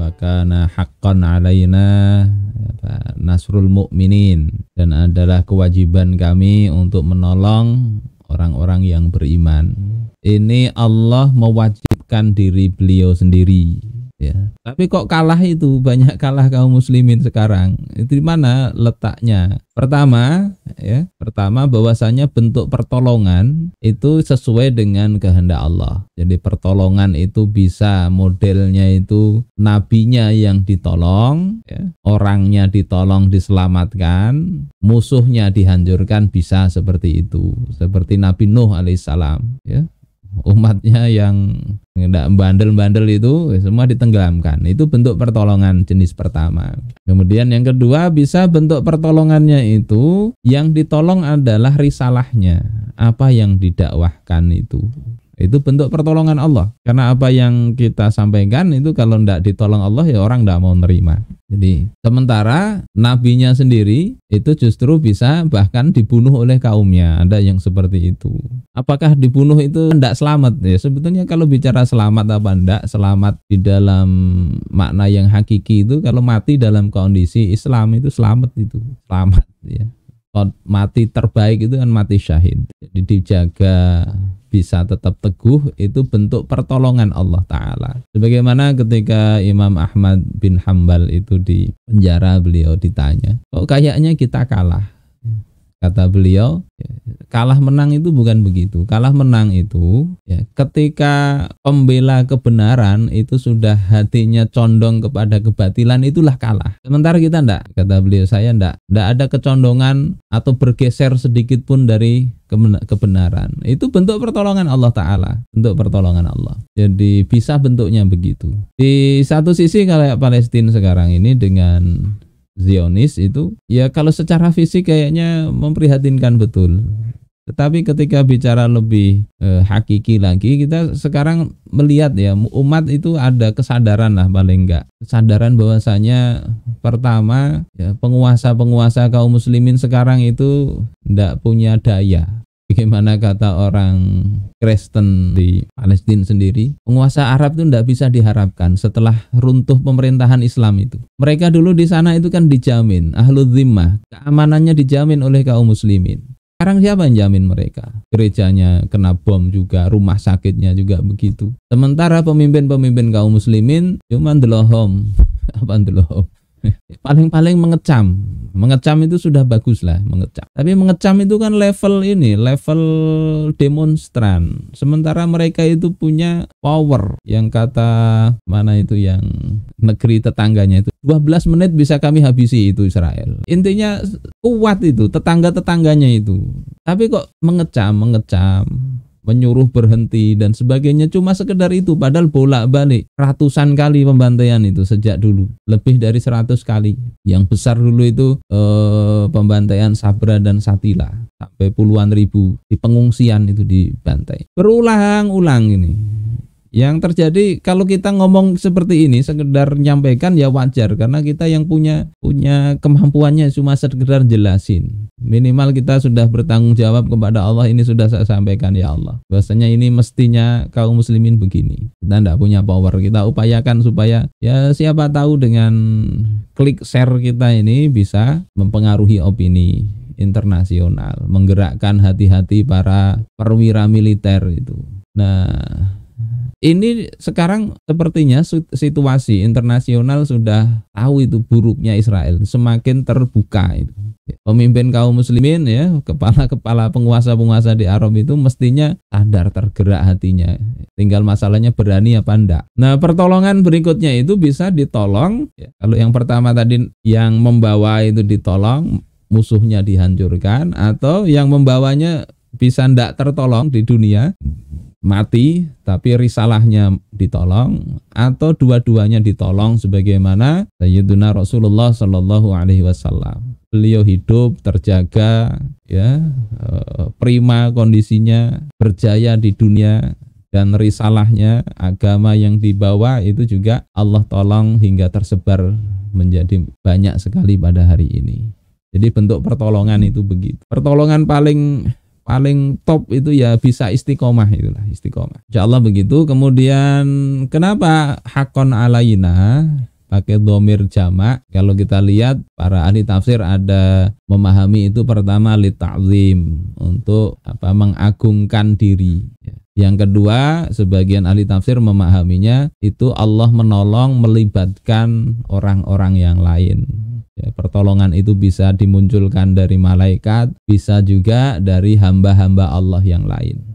wakana Hakon nasrul mukminin dan adalah kewajiban kami untuk menolong orang-orang yang beriman. Ini Allah mewajibkan diri beliau sendiri ya tapi kok kalah itu banyak kalah kaum muslimin sekarang itu di mana letaknya pertama ya pertama bahwasanya bentuk pertolongan itu sesuai dengan kehendak Allah jadi pertolongan itu bisa modelnya itu nabinya yang ditolong ya, orangnya ditolong diselamatkan musuhnya dihancurkan bisa seperti itu seperti Nabi Nuh alaihissalam ya umatnya yang tidak bandel-bandel itu ya semua ditenggelamkan. Itu bentuk pertolongan jenis pertama. Kemudian yang kedua bisa bentuk pertolongannya itu yang ditolong adalah risalahnya, apa yang didakwahkan itu. Itu bentuk pertolongan Allah. Karena apa yang kita sampaikan itu kalau tidak ditolong Allah ya orang tidak mau nerima. Jadi sementara nabinya sendiri itu justru bisa bahkan dibunuh oleh kaumnya. Ada yang seperti itu. Apakah dibunuh itu tidak selamat? Ya sebetulnya kalau bicara selamat apa tidak, selamat di dalam makna yang hakiki itu kalau mati dalam kondisi Islam itu selamat itu. Selamat ya. mati terbaik itu kan mati syahid. Jadi dijaga bisa tetap teguh itu bentuk pertolongan Allah Ta'ala. Sebagaimana ketika Imam Ahmad bin Hambal itu di penjara beliau ditanya, kok kayaknya kita kalah? kata beliau ya, kalah menang itu bukan begitu kalah menang itu ya, ketika pembela kebenaran itu sudah hatinya condong kepada kebatilan itulah kalah sementara kita ndak kata beliau saya ndak ndak ada kecondongan atau bergeser sedikit pun dari kebenaran itu bentuk pertolongan Allah Ta'ala bentuk pertolongan Allah jadi bisa bentuknya begitu di satu sisi kalau Palestina sekarang ini dengan Zionis itu ya kalau secara fisik kayaknya memprihatinkan betul. Tetapi ketika bicara lebih e, hakiki lagi, kita sekarang melihat ya umat itu ada kesadaran lah paling enggak. Kesadaran bahwasanya pertama ya, penguasa-penguasa kaum muslimin sekarang itu ndak punya daya bagaimana kata orang Kristen di Palestina sendiri, penguasa Arab itu tidak bisa diharapkan setelah runtuh pemerintahan Islam itu. Mereka dulu di sana itu kan dijamin, ahlu zimmah, keamanannya dijamin oleh kaum muslimin. Sekarang siapa yang jamin mereka? Gerejanya kena bom juga, rumah sakitnya juga begitu. Sementara pemimpin-pemimpin kaum muslimin cuman delohom. Apa delohom? paling-paling mengecam mengecam itu sudah bagus lah mengecam tapi mengecam itu kan level ini level demonstran sementara mereka itu punya power yang kata mana itu yang negeri tetangganya itu 12 menit bisa kami habisi itu Israel intinya kuat itu tetangga-tetangganya itu tapi kok mengecam mengecam menyuruh berhenti dan sebagainya cuma sekedar itu padahal bolak-balik ratusan kali pembantaian itu sejak dulu lebih dari seratus kali yang besar dulu itu eh, pembantaian Sabra dan Satila sampai puluhan ribu di pengungsian itu dibantai berulang-ulang ini yang terjadi kalau kita ngomong seperti ini sekedar nyampaikan ya wajar karena kita yang punya punya kemampuannya cuma sekedar jelasin Minimal kita sudah bertanggung jawab kepada Allah ini sudah saya sampaikan ya Allah. Bahasanya ini mestinya kaum muslimin begini. Kita tidak punya power. Kita upayakan supaya ya siapa tahu dengan klik share kita ini bisa mempengaruhi opini internasional, menggerakkan hati-hati para perwira militer itu. Nah, ini sekarang sepertinya situasi internasional sudah tahu itu buruknya Israel, semakin terbuka itu. Pemimpin kaum muslimin ya, kepala-kepala penguasa-penguasa di Arab itu mestinya sadar tergerak hatinya. Tinggal masalahnya berani apa enggak. Nah, pertolongan berikutnya itu bisa ditolong. Ya, kalau yang pertama tadi yang membawa itu ditolong, musuhnya dihancurkan atau yang membawanya bisa ndak tertolong di dunia mati tapi risalahnya ditolong atau dua-duanya ditolong sebagaimana Sayyiduna Rasulullah Shallallahu alaihi wasallam. Beliau hidup terjaga ya eh, prima kondisinya berjaya di dunia dan risalahnya agama yang dibawa itu juga Allah tolong hingga tersebar menjadi banyak sekali pada hari ini. Jadi bentuk pertolongan itu begitu. Pertolongan paling paling top itu ya bisa istiqomah itulah istiqomah. Insya Allah begitu. Kemudian kenapa hakon alaina pakai domir jamak? Kalau kita lihat para ahli tafsir ada memahami itu pertama li ta'zim untuk apa mengagungkan diri. Ya. Yang kedua, sebagian ahli tafsir memahaminya itu Allah menolong melibatkan orang-orang yang lain ya, pertolongan itu bisa dimunculkan dari malaikat bisa juga dari hamba-hamba Allah yang lain